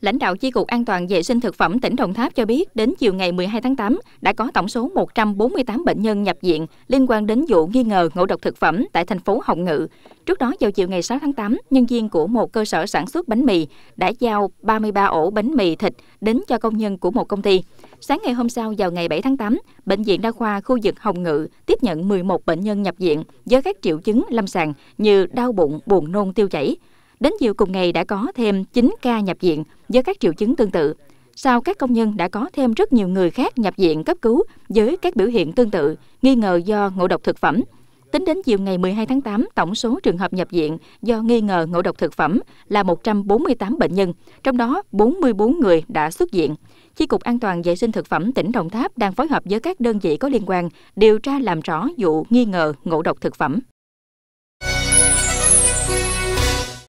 Lãnh đạo Chi cục An toàn vệ sinh thực phẩm tỉnh Đồng Tháp cho biết, đến chiều ngày 12 tháng 8 đã có tổng số 148 bệnh nhân nhập viện liên quan đến vụ nghi ngờ ngộ độc thực phẩm tại thành phố Hồng Ngự. Trước đó vào chiều ngày 6 tháng 8, nhân viên của một cơ sở sản xuất bánh mì đã giao 33 ổ bánh mì thịt đến cho công nhân của một công ty. Sáng ngày hôm sau vào ngày 7 tháng 8, bệnh viện đa khoa khu vực Hồng Ngự tiếp nhận 11 bệnh nhân nhập viện với các triệu chứng lâm sàng như đau bụng, buồn nôn tiêu chảy. Đến chiều cùng ngày đã có thêm 9 ca nhập viện với các triệu chứng tương tự. Sau các công nhân đã có thêm rất nhiều người khác nhập viện cấp cứu với các biểu hiện tương tự, nghi ngờ do ngộ độc thực phẩm. Tính đến chiều ngày 12 tháng 8, tổng số trường hợp nhập viện do nghi ngờ ngộ độc thực phẩm là 148 bệnh nhân, trong đó 44 người đã xuất viện. Chi cục An toàn vệ sinh thực phẩm tỉnh Đồng Tháp đang phối hợp với các đơn vị có liên quan điều tra làm rõ vụ nghi ngờ ngộ độc thực phẩm.